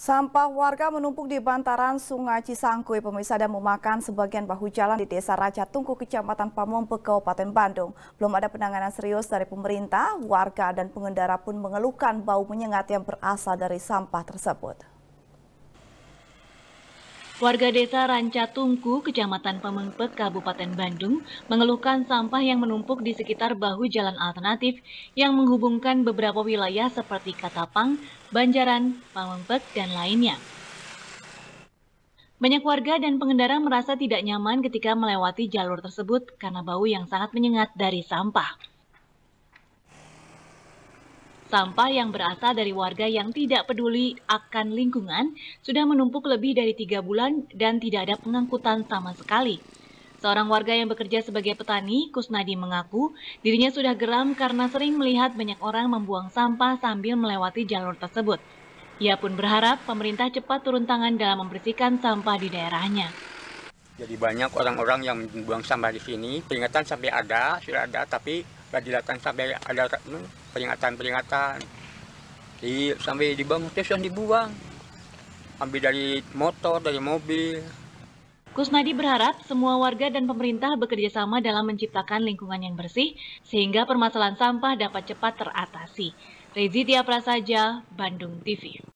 Sampah warga menumpuk di bantaran Sungai Cisangkui, pemirsa dan memakan sebagian bahu jalan di Desa Raja Tungku, Kecamatan Pamompe, Kabupaten Bandung. Belum ada penanganan serius dari pemerintah, warga dan pengendara pun mengeluhkan bau menyengat yang berasal dari sampah tersebut. Warga desa Ranca Tungku, Kecamatan Pemengpek, Kabupaten Bandung, mengeluhkan sampah yang menumpuk di sekitar bahu jalan alternatif yang menghubungkan beberapa wilayah seperti Katapang, Banjaran, Pamengpek, dan lainnya. Banyak warga dan pengendara merasa tidak nyaman ketika melewati jalur tersebut karena bau yang sangat menyengat dari sampah. Sampah yang berasal dari warga yang tidak peduli akan lingkungan sudah menumpuk lebih dari tiga bulan dan tidak ada pengangkutan sama sekali. Seorang warga yang bekerja sebagai petani, Kusnadi mengaku dirinya sudah geram karena sering melihat banyak orang membuang sampah sambil melewati jalur tersebut. Ia pun berharap pemerintah cepat turun tangan dalam membersihkan sampah di daerahnya. Jadi banyak orang-orang yang membuang sampah di sini, peringatan sampai ada, sudah ada, tapi dilakukan sampai ada peringatan-peringatan di sampai dibangun terus yang dibuang ambil dari motor dari mobil Kusnadi berharap semua warga dan pemerintah bekerja sama dalam menciptakan lingkungan yang bersih sehingga permasalahan sampah dapat cepat teratasi. Rezitia Prasaja, Bandung TV.